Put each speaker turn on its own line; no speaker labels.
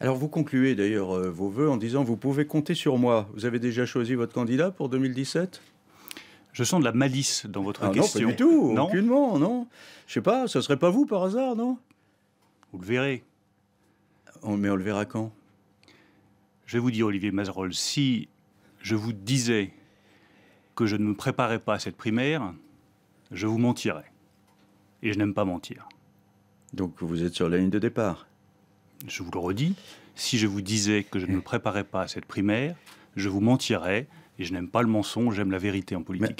Alors vous concluez d'ailleurs euh, vos voeux en disant vous pouvez compter sur moi. Vous avez déjà choisi votre candidat pour 2017 je sens de la malice dans votre question. Ah non, pas du tout, non aucunement, non. Je sais pas, ce serait pas vous par hasard, non Vous le verrez. On, mais on le
verra quand Je vais vous dire, Olivier Mazerolle, si je vous disais que je ne me préparais pas à cette primaire, je vous mentirais. Et je n'aime pas mentir. Donc vous êtes sur la ligne de départ je vous le redis, si je vous disais que je ne me préparais pas à cette primaire, je vous mentirais. Et je n'aime pas le mensonge, j'aime la vérité en politique.